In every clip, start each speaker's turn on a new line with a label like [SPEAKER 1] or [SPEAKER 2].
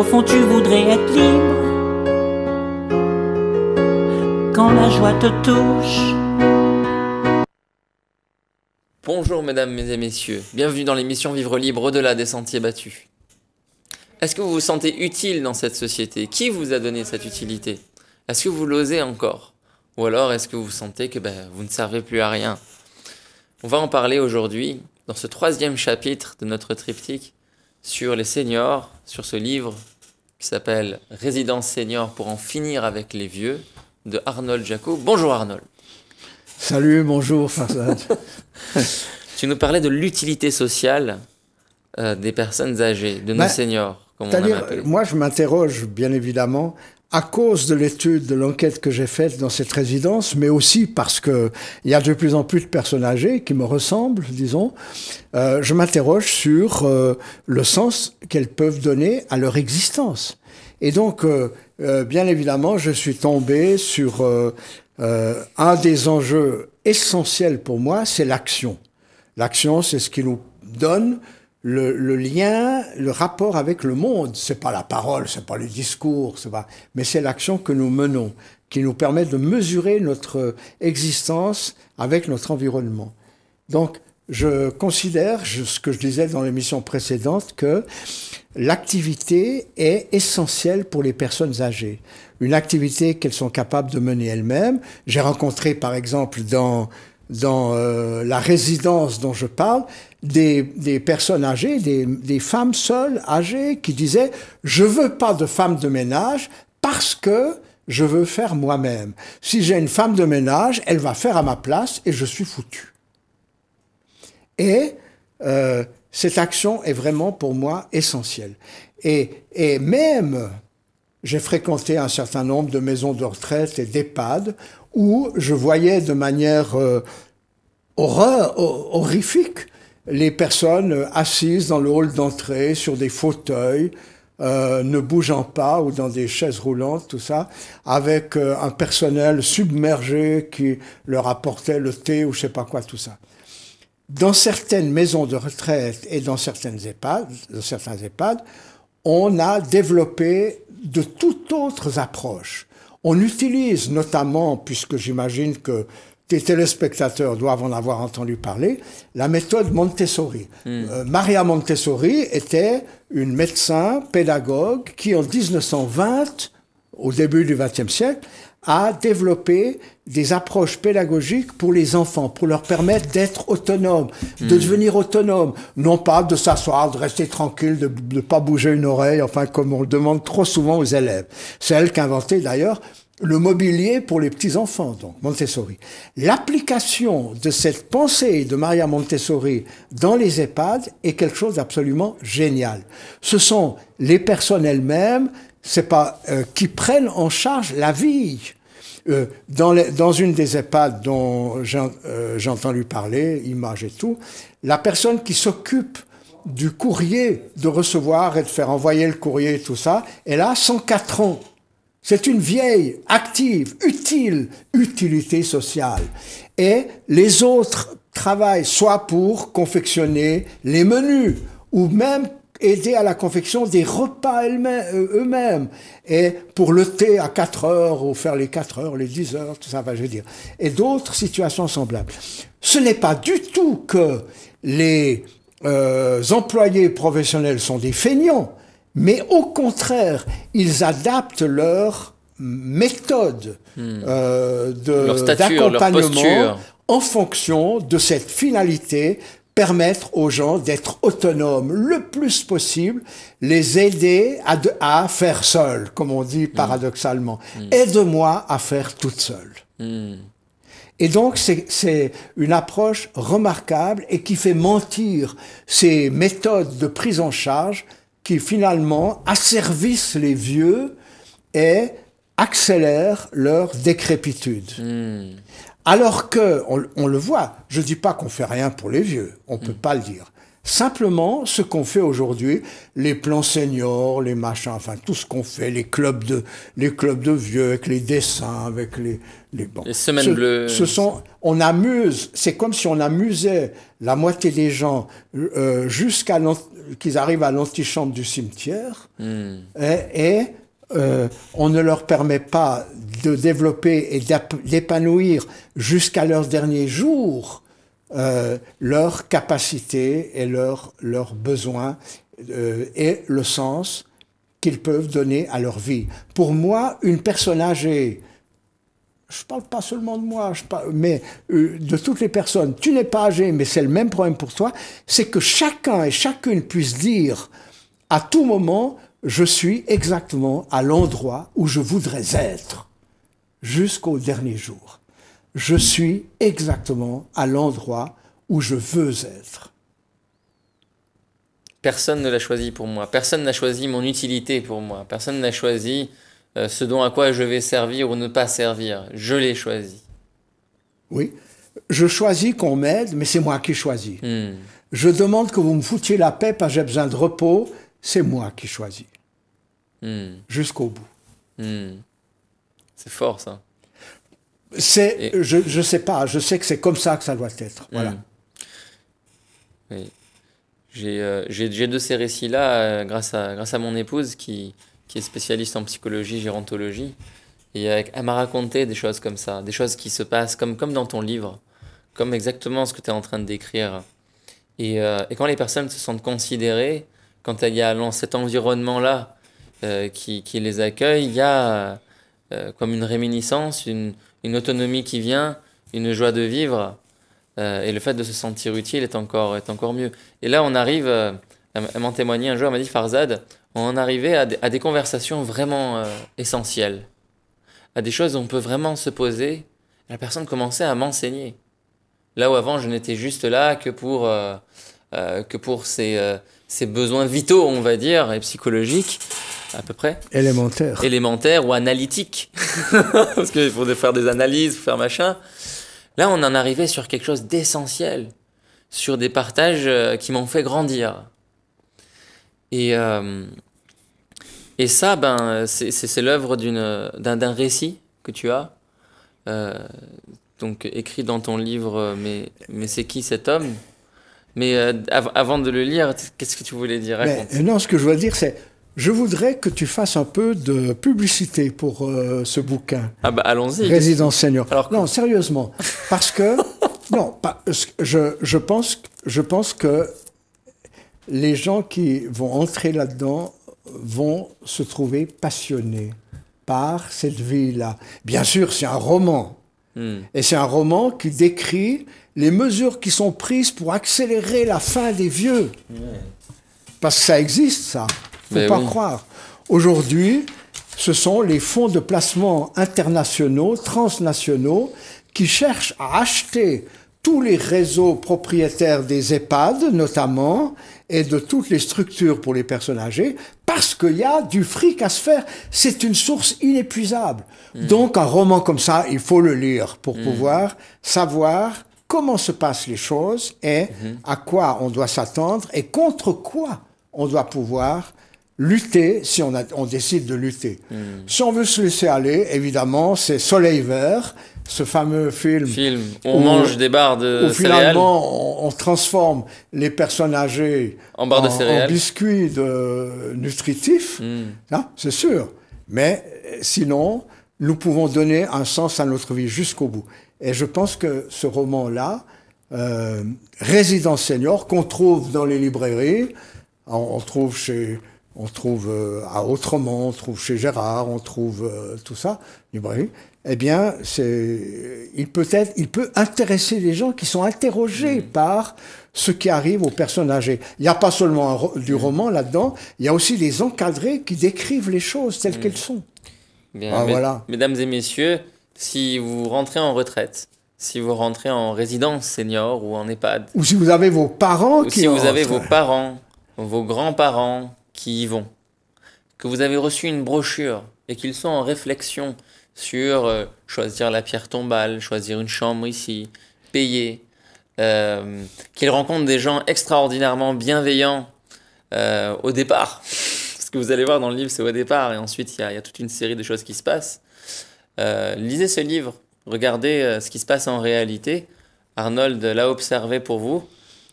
[SPEAKER 1] Au fond, tu voudrais être libre. Quand la joie te touche.
[SPEAKER 2] Bonjour mesdames et messieurs, bienvenue dans l'émission Vivre libre au-delà des sentiers battus. Est-ce que vous vous sentez utile dans cette société Qui vous a donné cette utilité Est-ce que vous l'osez encore Ou alors est-ce que vous sentez que ben, vous ne servez plus à rien On va en parler aujourd'hui dans ce troisième chapitre de notre triptyque sur les seniors, sur ce livre qui s'appelle Résidence senior pour en finir avec les vieux de Arnold Jacot. Bonjour Arnold.
[SPEAKER 1] Salut, bonjour
[SPEAKER 2] tu nous parlais de l'utilité sociale euh, des personnes âgées, de nos bah, seniors, comme on C'est-à-dire,
[SPEAKER 1] Moi, je m'interroge bien évidemment à cause de l'étude, de l'enquête que j'ai faite dans cette résidence, mais aussi parce qu'il y a de plus en plus de personnes âgées qui me ressemblent, disons, euh, je m'interroge sur euh, le sens qu'elles peuvent donner à leur existence. Et donc, euh, bien évidemment, je suis tombé sur un des enjeux essentiels pour moi, c'est l'action. L'action, c'est ce qui nous donne le, lien, le rapport avec le monde. C'est pas la parole, c'est pas le discours, pas, mais c'est l'action que nous menons qui nous permet de mesurer notre existence avec notre environnement. Donc, je considère, ce que je disais dans l'émission précédente, que l'activité est essentielle pour les personnes âgées. Une activité qu'elles sont capables de mener elles-mêmes. J'ai rencontré, par exemple, dans, dans euh, la résidence dont je parle, des, personnes âgées, des, femmes seules, âgées, qui disaient Je veux pas de femme de ménage parce que je veux faire moi-même. Si j'ai une femme de ménage, elle va faire à ma place et je suis foutu. Et euh, cette action est vraiment pour moi essentielle. Et, même, j'ai fréquenté un certain nombre de maisons de retraite et d'EHPAD où je voyais de manière euh, horreur, horrifique les personnes assises dans le hall d'entrée sur des fauteuils, euh, ne bougeant pas ou dans des chaises roulantes, tout ça, avec euh, un personnel submergé qui leur apportait le thé ou je sais pas quoi, tout ça. Dans certaines maisons de retraite et dans certaines EHPAD, certains EHPAD, on a développé de tout autres approches. On utilise notamment, puisque j'imagine que tes téléspectateurs doivent en avoir entendu parler, la méthode Montessori. Hmm. Euh, Maria Montessori était une médecin, pédagogue, qui en 1920, au début du XXe siècle, a développé des approches pédagogiques pour les enfants, pour leur permettre d'être autonomes, hmm. de devenir autonomes, non pas de s'asseoir, de rester tranquille, de ne pas bouger une oreille, enfin comme on le demande trop souvent aux élèves. C'est elle inventé d'ailleurs le mobilier pour les petits-enfants, donc Montessori. L'application de cette pensée de Maria Montessori dans les EHPAD est quelque chose d'absolument génial. Ce sont les personnes elles-mêmes, c'est pas euh, qui prennent en charge la vie. Euh, dans, une des EHPAD dont euh, j'entends lui parler, image et tout, la personne qui s'occupe du courrier, de recevoir et de faire envoyer le courrier et tout ça, elle a 104 ans. C'est une vieille, active, utile utilité sociale. Et les autres travaillent soit pour confectionner les menus ou même aider à la confection des repas euh, eux-mêmes. Et pour le thé à 4 heures, ou faire les 4 heures, les 10 heures, tout ça, va je veux dire. Et d'autres situations semblables. Ce n'est pas du tout que les euh, employés professionnels sont des feignants mais au contraire, ils adaptent leur méthode hmm. euh, d'accompagnement en fonction de cette finalité, permettre aux gens d'être autonomes le plus possible, les aider à, faire seul, comme on dit hmm. paradoxalement. Aide-moi hmm. à faire toute seule. Et donc c'est une approche remarquable et qui fait mentir ces méthodes de prise en charge qui finalement asservissent les vieux et accélèrent leur décrépitude. Hmm. Alors que, on, le voit, je ne dis pas qu'on fait rien pour les vieux, on ne peut hmm. pas le dire. Simplement, ce qu'on fait aujourd'hui, les plans seniors, les machins, enfin tout ce qu'on fait, les clubs de, les clubs de vieux avec les dessins, avec les les, les semaines bleues. Ce sont, on amuse. C'est comme si on amusait la moitié des gens euh, jusqu'à qu'ils arrivent à l'antichambre du cimetière hmm. et, et euh, on ne leur permet pas de développer et d'épanouir jusqu'à leurs derniers jours leurs leur capacité et leurs leur besoins euh, et le sens qu'ils peuvent donner à leur vie. Pour moi, une personne âgée, je ne parle pas seulement de moi, je mais euh, de toutes les personnes, tu n'es pas âgé, mais c'est le même problème pour toi, c'est que chacun et chacune puisse dire à tout moment, je suis exactement à l'endroit où je voudrais être jusqu'au dernier jour je suis exactement à l'endroit où je veux être.
[SPEAKER 2] Personne ne l'a choisi pour moi, personne n'a choisi mon utilité pour moi, personne n'a choisi euh, ce dont à quoi je vais servir ou ne pas servir, je l'ai choisi.
[SPEAKER 1] Oui, je choisis qu'on m'aide, mais c'est moi qui choisis. Hmm. Je demande que vous me foutiez la paix parce que j'ai besoin de repos, c'est moi qui choisis.
[SPEAKER 2] Hmm. Jusqu'au bout. Hmm. C'est fort ça. C'est, je,
[SPEAKER 1] je sais pas, je sais que c'est comme ça que ça doit être. Hmm. Voilà.
[SPEAKER 2] Euh, j'ai, j'ai, de ces récits-là euh, grâce, à, grâce à mon épouse qui, qui est spécialiste en psychologie, gérontologie. Et elle m'a raconté des choses comme ça, des choses qui se passent comme, comme dans ton livre, comme exactement ce que tu es en train de décrire. Et, euh, et, quand les personnes se sentent considérées, quand il y a cet environnement-là qui, qui, les accueille, il y a comme une réminiscence, une, une autonomie qui vient, une joie de vivre, euh, et le fait de se sentir utile est encore, est encore mieux. Et là, on arrive, elle euh, m'en témoignait un jour, elle m'a dit Farzad, on arrivait à, à des conversations vraiment euh, essentielles, à des choses où on peut vraiment se poser. La personne commençait à m'enseigner. Là où avant, je n'étais juste là que pour, que pour ses, ses besoins vitaux, on va dire, et psychologiques à peu près. Élémentaire. Élémentaire ou analytique. Parce qu'il faut faire des analyses, faire machin. Là, on en arrivait sur quelque chose d'essentiel, sur des partages euh, qui m'ont fait grandir. Et, euh, et ça, ben, c'est l'œuvre d'un récit que tu as, euh, donc écrit dans ton livre Mais, mais c'est qui cet homme mais avant de le lire, qu'est-ce que tu voulais dire
[SPEAKER 1] Non, ce que je veux dire, c'est je voudrais que tu fasses un peu de publicité pour euh, ce bouquin.
[SPEAKER 2] Ah ben allons-y. Résidence
[SPEAKER 1] senior. non, sérieusement, parce que non, je, je, pense je pense que les gens qui vont entrer là-dedans vont se trouver passionnés par cette vie-là. Bien sûr, c'est un roman. Hmm. Et c'est un roman qui décrit les mesures qui sont prises pour accélérer la fin des vieux. Parce que ça existe, ça faut ben pas croire. Aujourd'hui, ce sont les fonds de placement internationaux, transnationaux, qui cherchent à acheter tous les réseaux propriétaires des EHPAD, notamment, et de toutes les structures pour les personnes âgées, parce qu'il y a du fric à se faire. C'est une source inépuisable. Hmm. Donc, un roman comme ça, il faut le lire pour hmm. pouvoir savoir comment se passent les choses et hmm. à quoi on doit s'attendre et contre quoi on doit pouvoir lutter si on, on décide de lutter. Hmm. Si on veut se laisser aller, évidemment, c'est Soleil Vert, ce fameux film. film. On mange des barres de où céréales. finalement, on, transforme les personnes âgées en, barres de céréales. En biscuits nutritifs. Hmm. C'est sûr. Mais sinon, nous pouvons donner un sens à notre vie jusqu'au bout. Et je pense que ce roman-là, euh, Résidence senior, qu'on trouve dans les librairies, on trouve chez on trouve euh, à Autrement, on trouve chez Gérard, on trouve euh, tout ça, eh bien, il peut, il peut intéresser les gens qui sont interrogés mm. par ce qui arrive aux personnes âgées. Il n'y a pas seulement du mm. roman là-dedans, il y a aussi des encadrés qui décrivent les choses telles mm. qu'elles sont. Ah, voilà.
[SPEAKER 2] Mesdames et messieurs, si vous rentrez en retraite, si vous rentrez en résidence senior ou en EHPAD.
[SPEAKER 1] Ou si vous avez vos parents qui Si vous avez vos
[SPEAKER 2] parents, vos grands-parents, qui y vont, que vous avez reçu une brochure et qu'ils sont en réflexion sur euh, choisir la pierre tombale, choisir une chambre ici, payer, euh, qu'ils rencontrent des gens extraordinairement bienveillants euh, au départ. Ce que vous allez voir dans le livre, c'est au départ, et ensuite il y, a toute une série de choses qui se passent. lisez ce livre, regardez ce qui se passe en réalité. Arnold l'a observé pour vous.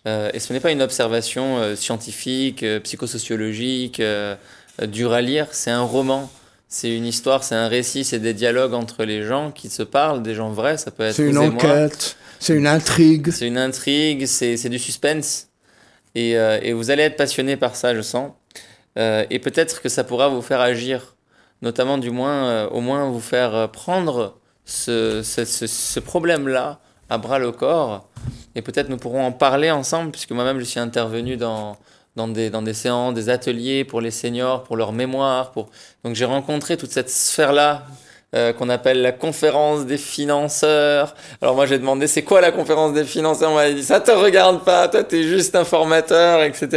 [SPEAKER 2] Euh, et ce n'est pas une observation euh, scientifique, euh, psychosociologique, dure à lire, c'est un roman. C'est une histoire, c'est un récit, c'est des dialogues entre les gens qui se parlent, des gens vrais, ça peut être... C'est une enquête,
[SPEAKER 1] c'est une intrigue.
[SPEAKER 2] C'est une intrigue, c'est du suspense. Et, et, vous allez être passionné par ça, je sens. et peut-être que ça pourra vous faire agir, notamment du moins, au moins vous faire prendre ce, ce, ce problème-là à bras le corps et peut-être nous pourrons en parler ensemble, puisque moi-même je suis intervenu dans, dans, des, dans des séances, des ateliers pour les seniors, pour leur mémoire. Pour... Donc j'ai rencontré toute cette sphère-là euh, qu'on appelle la conférence des financeurs. Alors moi j'ai demandé c'est quoi la conférence des financeurs On m'a dit ça te regarde pas, toi es juste informateur, etc.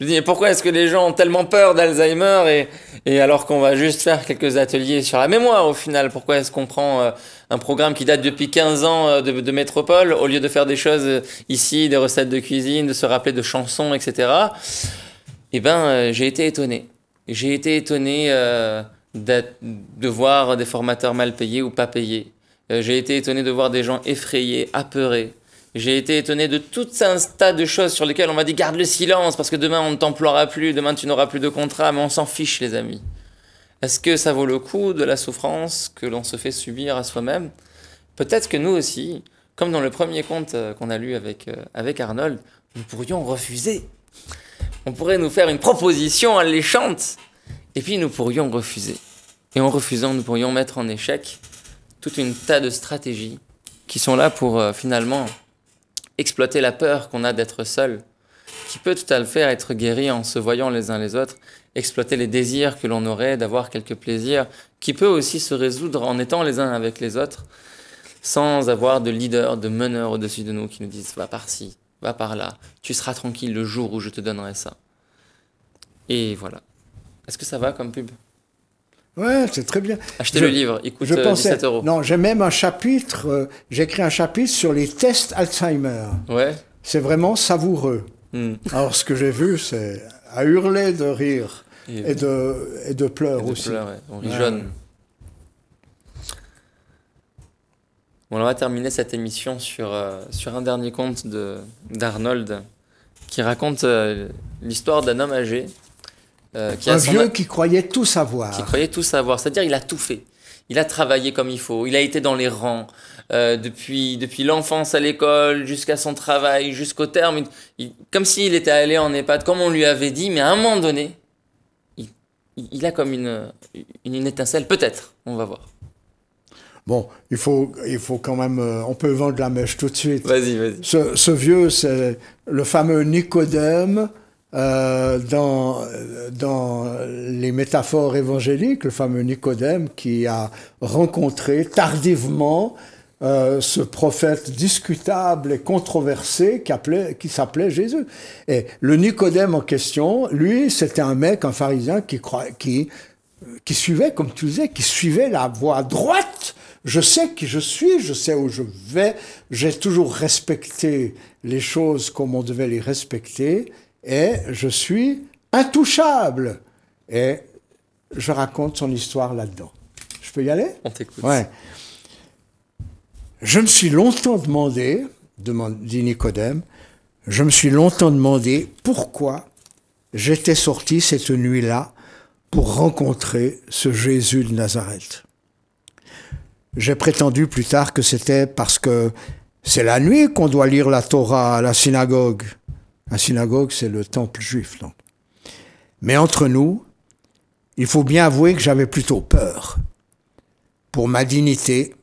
[SPEAKER 2] Je dis mais pourquoi est-ce que les gens ont tellement peur d'Alzheimer et, et alors qu'on va juste faire quelques ateliers sur la mémoire au final, pourquoi est-ce qu'on prend euh, un programme qui date depuis 15 ans euh, de, métropole au lieu de faire des choses ici, des recettes de cuisine, de se rappeler de chansons, etc. Eh ben j'ai été étonné. J'ai été étonné de voir des formateurs mal payés ou pas payés. Euh, j'ai été étonné de voir des gens effrayés, apeurés. J'ai été étonné de tout un tas de choses sur lesquelles on m'a dit garde le silence parce que demain on ne t'emploiera plus, demain tu n'auras plus de contrat, mais on s'en fiche les amis. Est-ce que ça vaut le coup de la souffrance que l'on se fait subir à soi-même Peut-être que nous aussi, comme dans le premier conte euh, qu'on a lu avec, euh, avec Arnold, nous pourrions refuser. On pourrait nous faire une proposition alléchante et puis nous pourrions refuser. Et en refusant, nous pourrions mettre en échec toute une tas de stratégies qui sont là pour euh, finalement exploiter la peur qu'on a d'être seul, qui peut tout à le faire être guéri en se voyant les uns les autres, exploiter les désirs que l'on aurait d'avoir quelques plaisirs, qui peut aussi se résoudre en étant les uns avec les autres, sans avoir de leader, de meneur au-dessus de nous qui nous disent va par-ci, va par-là, tu seras tranquille le jour où je te donnerai ça. Et voilà. Est-ce que ça va comme pub
[SPEAKER 1] Ouais, c'est très bien. Achetez le livre, il coûte je euh, euros. Non, j'ai même un chapitre, euh, j'ai écrit un chapitre sur les tests Alzheimer. Ouais. C'est vraiment savoureux. Hmm. Alors, ce que j'ai vu, c'est à hurler de rire et, de, et de pleurs aussi. On rit jaune.
[SPEAKER 2] on va terminer cette émission sur, euh, sur un dernier conte d'Arnold qui raconte l'histoire d'un homme âgé euh, un vieux
[SPEAKER 1] qui croyait tout savoir. Qui
[SPEAKER 2] croyait tout savoir, c'est-à-dire il a tout fait. Il a travaillé comme il faut, il a été dans les rangs, euh, depuis, depuis l'enfance à l'école, jusqu'à son travail, jusqu'au terme, comme s'il était allé en EHPAD, comme on lui avait dit, mais à un moment donné, il, a comme une, une, étincelle, peut-être, on va voir.
[SPEAKER 1] Bon, il faut, il faut quand même. Euh, on peut vendre la mèche tout de suite. Vas-y, vas-y. ce, vieux, c'est le fameux Nicodème euh, dans, dans les métaphores évangéliques, le fameux Nicodème qui a rencontré tardivement euh, ce prophète discutable et controversé qui, appelait, qui s'appelait Jésus. Et le Nicodème en question, lui, c'était un mec, un pharisien qui, qui, qui suivait, comme tu disais, qui suivait la voie droite. Je sais qui je suis, je sais où je vais, j'ai toujours respecté les choses comme on devait les respecter et je suis intouchable. Et je raconte son histoire là-dedans. Je peux y aller On t'écoute. Ouais. Je me suis longtemps demandé, dit Nicodème, je me suis longtemps demandé pourquoi j'étais sorti cette nuit-là pour rencontrer ce Jésus de Nazareth. J'ai prétendu plus tard que c'était parce que c'est la nuit qu'on doit lire la Torah à la synagogue. Un synagogue, c'est le temple juif. Donc. Mais entre nous, il faut bien avouer que j'avais plutôt peur pour ma dignité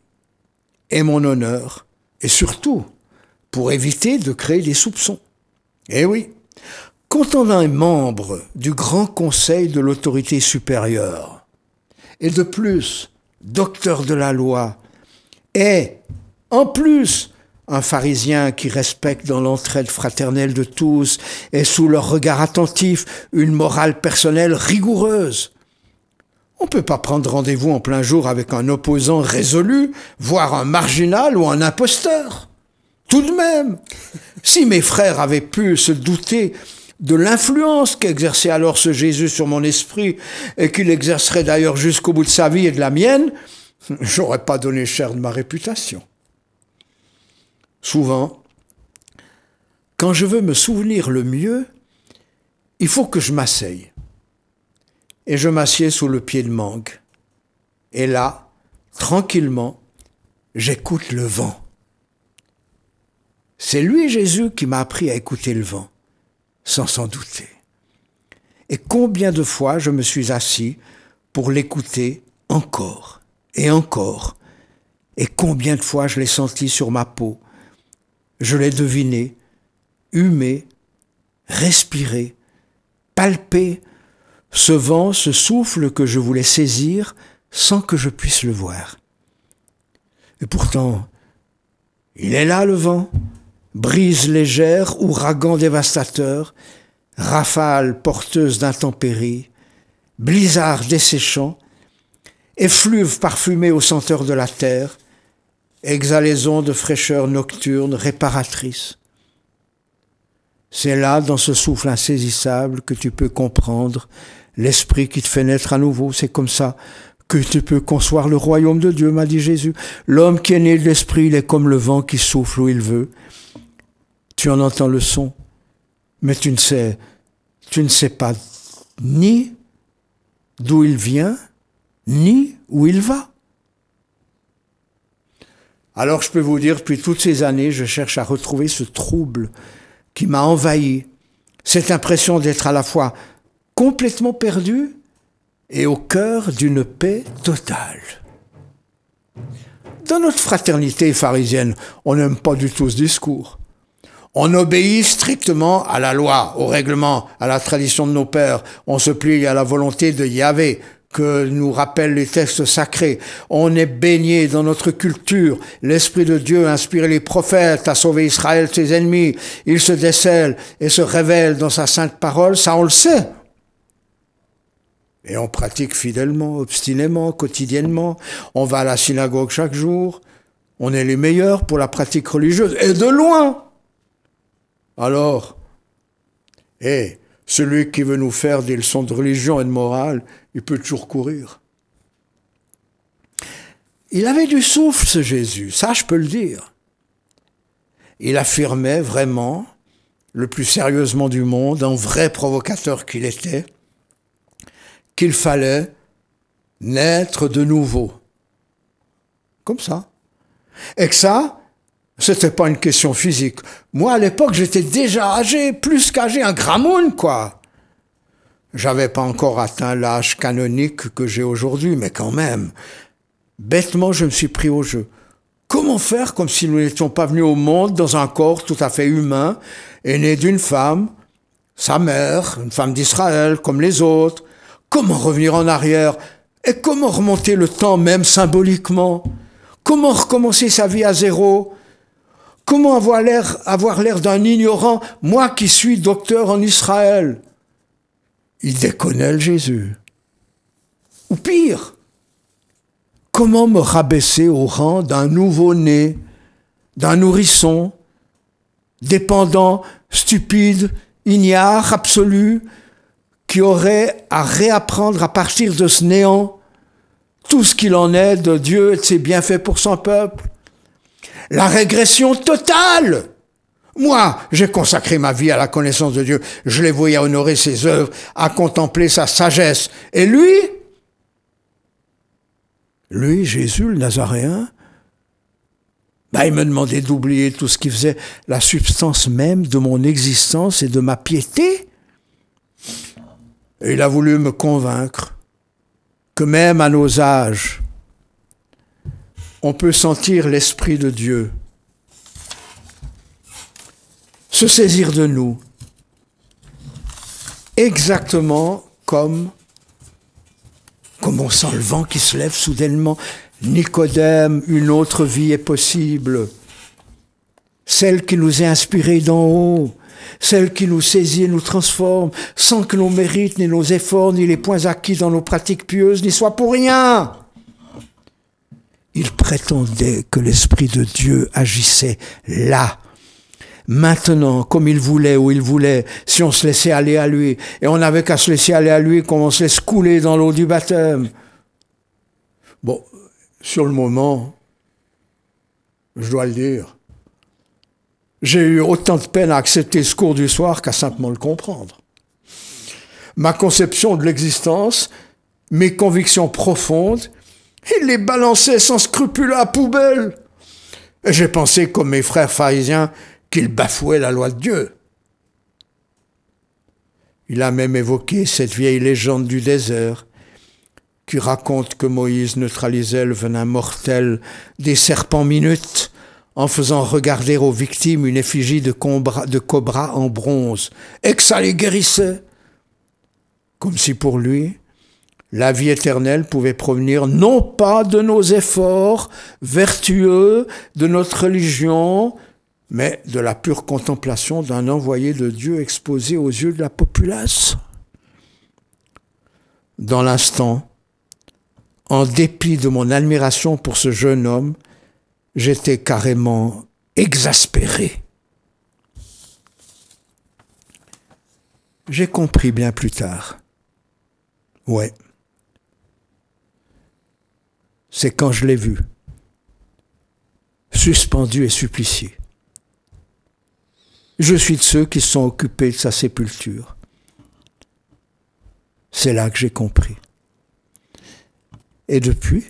[SPEAKER 1] et mon honneur, et surtout pour éviter de créer des soupçons. Eh oui, quand on est membre du Grand Conseil de l'autorité supérieure, et de plus, docteur de la loi, et en plus, un pharisien qui respecte dans l'entraide fraternelle de tous et sous leur regard attentif une morale personnelle rigoureuse. On ne peut pas prendre rendez-vous en plein jour avec un opposant résolu, voire un marginal ou un imposteur. Tout de même, si mes frères avaient pu se douter de l'influence qu'exerçait alors ce Jésus sur mon esprit, et qu'il exercerait d'ailleurs jusqu'au bout de sa vie et de la mienne, j'aurais pas donné cher de ma réputation souvent, quand je veux me souvenir le mieux, il faut que je m'asseye. Et je m'assieds sous le pied de mangue. Et là, tranquillement, j'écoute le vent. C'est lui, Jésus, qui m'a appris à écouter le vent, sans s'en douter. Et combien de fois je me suis assis pour l'écouter encore et encore, et combien de fois je l'ai senti sur ma peau, je l'ai deviné, humé, respiré, palpé, ce vent, ce souffle que je voulais saisir sans que je puisse le voir. Et pourtant, il est là le vent, brise légère, ouragan dévastateur, rafale porteuse d'intempéries, blizzard desséchant, effluve parfumé aux senteurs de la terre, exhalaison de fraîcheur nocturne réparatrice. C'est là, dans ce souffle insaisissable, que tu peux comprendre l'esprit qui te fait naître à nouveau. C'est comme ça que tu peux concevoir le royaume de Dieu, m'a dit Jésus. L'homme qui est né de l'esprit, il est comme le vent qui souffle où il veut. Tu en entends le son, mais tu ne sais, tu ne sais pas ni d'où il vient, ni où il va. Alors je peux vous dire, depuis toutes ces années, je cherche à retrouver ce trouble qui m'a envahi, cette impression d'être à la fois complètement perdu et au cœur d'une paix totale. Dans notre fraternité pharisienne, on n'aime pas du tout ce discours. On obéit strictement à la loi, au règlement, à la tradition de nos pères. On se plie à la volonté de Yahvé, que nous rappellent les textes sacrés. On est baigné dans notre culture. L'Esprit de Dieu a inspiré les prophètes à sauver Israël ses ennemis. Il se décèle et se révèle dans sa sainte parole. Ça, on le sait. Et on pratique fidèlement, obstinément, quotidiennement. On va à la synagogue chaque jour. On est les meilleurs pour la pratique religieuse. Et de loin. Alors, et celui qui veut nous faire des leçons de religion et de morale, il peut toujours courir. Il avait du souffle, ce Jésus, ça je peux le dire. Il affirmait vraiment, le plus sérieusement du monde, un vrai provocateur qu'il était, qu'il fallait naître de nouveau. Comme ça. Et que ça, c'était pas une question physique. Moi, à l'époque, j'étais déjà âgé, plus qu'âgé, un monde, quoi. J'avais pas encore atteint l'âge canonique que j'ai aujourd'hui, mais quand même. Bêtement, je me suis pris au jeu. Comment faire comme si nous n'étions pas venus au monde dans un corps tout à fait humain et né d'une femme, sa mère, une femme d'Israël, comme les autres? Comment revenir en arrière? Et comment remonter le temps même symboliquement? Comment recommencer sa vie à zéro? Comment avoir l'air, d'un ignorant, moi qui suis docteur en Israël Il le Jésus. Ou pire, comment me rabaisser au rang d'un nouveau-né, d'un nourrisson, dépendant, stupide, ignare, absolu, qui aurait à réapprendre à partir de ce néant tout ce qu'il en est de Dieu et de ses bienfaits pour son peuple la régression totale. Moi, j'ai consacré ma vie à la connaissance de Dieu. Je l'ai voué à honorer ses œuvres, à contempler sa sagesse. Et lui, lui, Jésus, le Nazaréen, ben, il me demandait d'oublier tout ce qui faisait la substance même de mon existence et de ma piété. Et il a voulu me convaincre que même à nos âges, on peut sentir l'Esprit de Dieu se saisir de nous, exactement comme, comme on sent le vent qui se lève soudainement. Nicodème, une autre vie est possible. Celle qui nous est inspirée d'en haut, celle qui nous saisit et nous transforme, sans que nos mérites, ni nos efforts, ni les points acquis dans nos pratiques pieuses n'y soient pour rien il prétendait que l'Esprit de Dieu agissait là, maintenant, comme il voulait, où il voulait, si on se laissait aller à lui. Et on n'avait qu'à se laisser aller à lui comme on se laisse couler dans l'eau du baptême. Bon, sur le moment, je dois le dire, j'ai eu autant de peine à accepter ce cours du soir qu'à simplement le comprendre. Ma conception de l'existence, mes convictions profondes, il les balançait sans scrupule à la poubelle. Et j'ai pensé, comme mes frères pharisiens, qu'il bafouait la loi de Dieu. Il a même évoqué cette vieille légende du désert qui raconte que Moïse neutralisait le venin mortel des serpents minutes en faisant regarder aux victimes une effigie de de cobra en bronze, et que ça les guérissait, comme si pour lui, la vie éternelle pouvait provenir non pas de nos efforts vertueux, de notre religion, mais de la pure contemplation d'un envoyé de Dieu exposé aux yeux de la populace. Dans l'instant, en dépit de mon admiration pour ce jeune homme, j'étais carrément exaspéré. J'ai compris bien plus tard. Ouais c'est quand je l'ai vu, suspendu et supplicié. Je suis de ceux qui sont occupés de sa sépulture. C'est là que j'ai compris. Et depuis,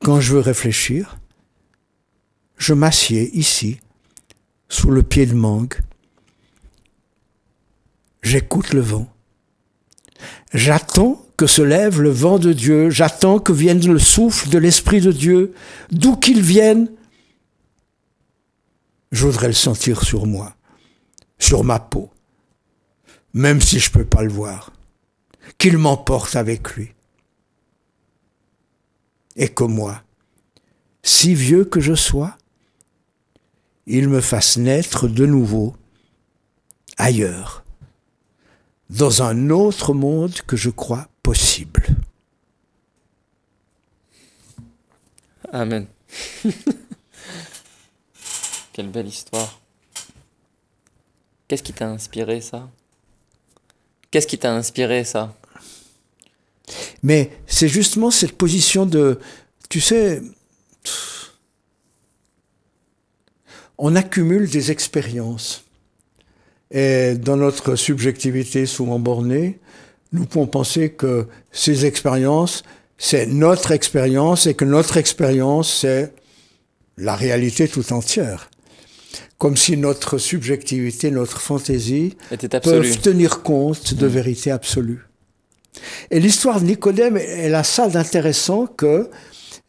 [SPEAKER 1] quand je veux réfléchir, je m'assieds ici, sous le pied de mangue. J'écoute le vent. J'attends que se lève le vent de Dieu, j'attends que vienne le souffle de l'Esprit de Dieu, d'où qu'il vienne, je voudrais le sentir sur moi, sur ma peau, même si je ne peux pas le voir, qu'il m'emporte avec lui. Et que moi, si vieux que je sois, il me fasse naître de nouveau ailleurs dans un autre monde que je crois possible.
[SPEAKER 2] Amen. Quelle belle histoire. Qu'est-ce qui t'a inspiré ça Qu'est-ce qui t'a inspiré ça
[SPEAKER 1] Mais c'est justement cette position de, tu sais, on accumule des expériences. Et dans notre subjectivité souvent bornée, nous pouvons penser que ces expériences, c'est notre expérience et que notre expérience, c'est la réalité tout entière. Comme si notre subjectivité, notre fantaisie
[SPEAKER 2] Était peuvent
[SPEAKER 1] tenir compte de mm. vérité absolue. Et l'histoire de Nicodème, elle a ça d'intéressant que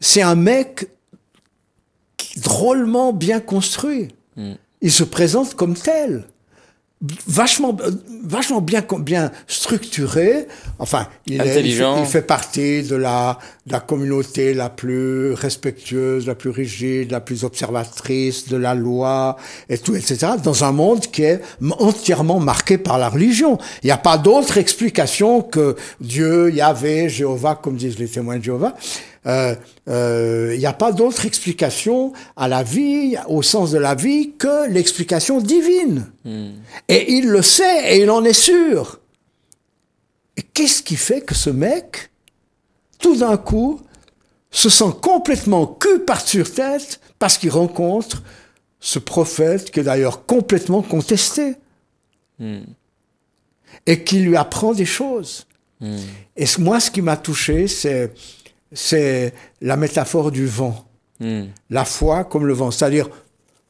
[SPEAKER 1] c'est un mec drôlement bien construit. Mm. Il se présente comme tel vachement, euh, vachement bien, bien structuré. Enfin, il, est, il, fait, partie de la, de la communauté la plus respectueuse, la plus rigide, la plus observatrice de la loi et tout, etc. Dans un monde qui est entièrement marqué par la religion. Il n'y a pas d'autre explication que Dieu, Yahvé, Jéhovah, comme disent les témoins de Jéhovah. Il euh, n'y euh, a pas d'autre explication à la vie, au sens de la vie, que l'explication divine. Hmm. Et il le sait et il en est sûr. Et qu'est-ce qui fait que ce mec, tout d'un coup, se sent complètement cul par sur tête parce qu'il rencontre ce prophète qui est d'ailleurs complètement contesté hmm. et qui lui apprend des choses. Hmm. Et moi, ce qui m'a touché, c'est c'est la métaphore du vent. Hmm. La foi comme le vent, c'est-à-dire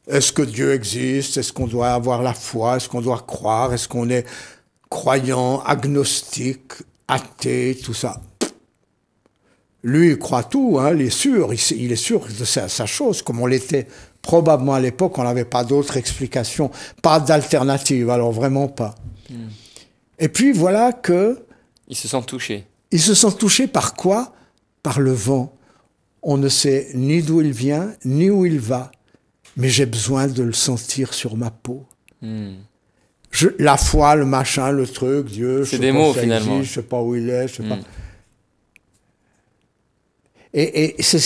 [SPEAKER 1] est-ce que Dieu existe Est-ce qu'on doit avoir la foi Est-ce qu'on doit croire Est-ce qu'on est croyant, agnostique, athée, tout ça Lui, il croit tout, hein. il est sûr, il, est sûr de sa, chose, comme on l'était probablement à l'époque, on n'avait pas d'autre explication, pas d'alternative, alors vraiment pas. Hmm. Et puis voilà que...
[SPEAKER 2] Ils se sent touchés.
[SPEAKER 1] Ils se sent touchés par quoi par le vent. On ne sait ni d'où il vient, ni où il va, mais j'ai besoin de le sentir sur ma peau. Hmm. la foi, le machin, le truc, Dieu, je sais sais pas où il est, hmm. Et, c'est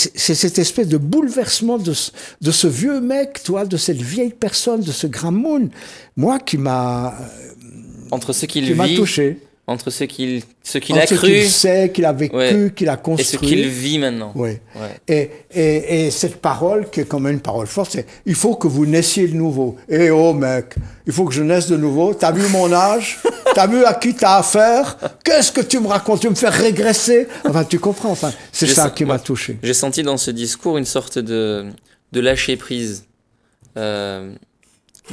[SPEAKER 1] cette espèce de bouleversement de, de, ce vieux mec, toi, de cette vieille personne, de ce grand moon. moi qui m'a. Euh,
[SPEAKER 2] Entre ce qu'il vit. touché entre ce qu'il ce qu'il a cru, qu'il sait, qu'il a vécu, qu'il a construit, et ce qu'il vit maintenant. Oui. Et,
[SPEAKER 1] et, cette parole qui est quand même une parole forte, c'est il faut que vous naissiez de nouveau. Et eh oh mec, il faut que je naisse de nouveau. T'as vu mon âge T'as vu à qui t'as affaire Qu'est-ce que tu me racontes Tu me fais régresser Enfin, tu comprends. Enfin, c'est ça
[SPEAKER 2] qui m'a touché. J'ai senti dans ce discours une sorte de de lâcher prise. Euh,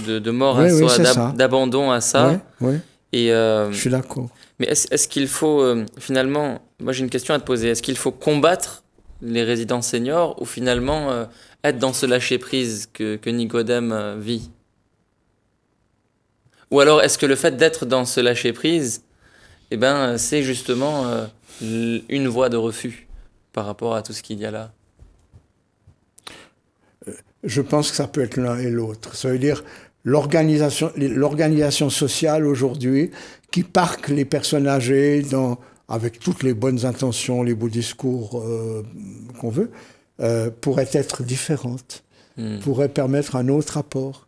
[SPEAKER 2] de, mort à soi, d'abandon à ça. Oui, euh, je suis d'accord. Mais est-ce qu'il faut, euh, finalement, moi j'ai une question à te poser, est-ce qu'il faut combattre les résidents seniors ou finalement euh, être dans ce lâcher-prise que, que, Nicodème vit Ou alors est-ce que le fait d'être dans ce lâcher-prise, et eh ben, c'est justement une voie de refus par rapport à tout ce qu'il y a là
[SPEAKER 1] Je pense que ça peut être l'un et l'autre. Ça veut dire, l'organisation sociale aujourd'hui qui parque les personnes âgées dans, avec toutes les bonnes intentions, les beaux discours euh, qu'on veut, euh, pourrait être différente, hmm. pourrait permettre un autre apport.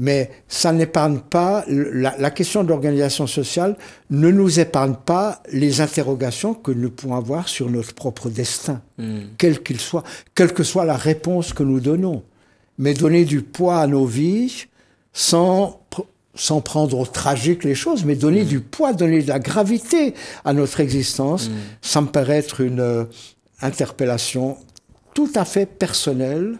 [SPEAKER 1] Mais ça n'épargne pas, la, question de l'organisation sociale ne nous épargne pas les interrogations que nous pouvons avoir sur notre propre destin, hmm. quel qu'il soit, quelle que soit la réponse que nous donnons. Mais donner du poids à nos vies, sans, sans prendre au tragique les choses, mais donner mm. du poids, donner de la gravité à notre existence, mm. ça me paraît être une euh, interpellation tout à fait personnelle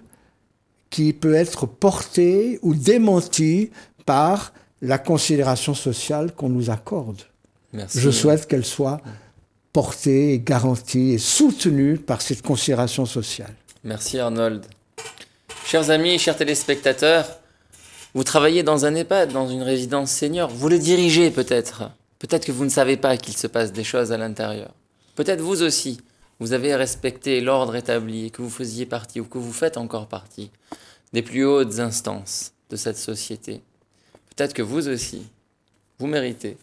[SPEAKER 1] qui peut être portée ou démentie par la considération sociale qu'on nous accorde. Je souhaite qu'elle soit portée et garantie et soutenue par cette considération sociale.
[SPEAKER 2] Merci Arnold. Chers amis, chers téléspectateurs, vous travaillez dans un EHPAD, dans une résidence senior, vous le dirigez peut-être. Peut-être que vous ne savez pas qu'il se passe des choses à l'intérieur. Peut-être vous aussi, vous avez respecté l'ordre établi, que vous faisiez partie ou que vous faites encore partie des plus hautes instances de cette société. Peut-être que vous aussi, vous méritez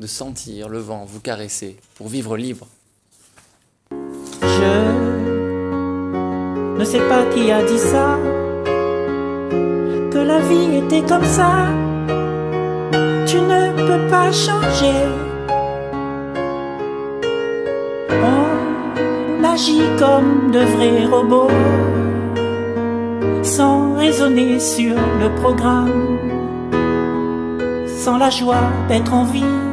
[SPEAKER 2] de sentir le vent vous caresser pour vivre libre. Je ne sais pas qui a dit ça que la vie était comme ça.
[SPEAKER 1] Tu ne peux pas changer.
[SPEAKER 2] On agit comme de vrais robots, sans raisonner sur le programme, sans la joie d'être en vie.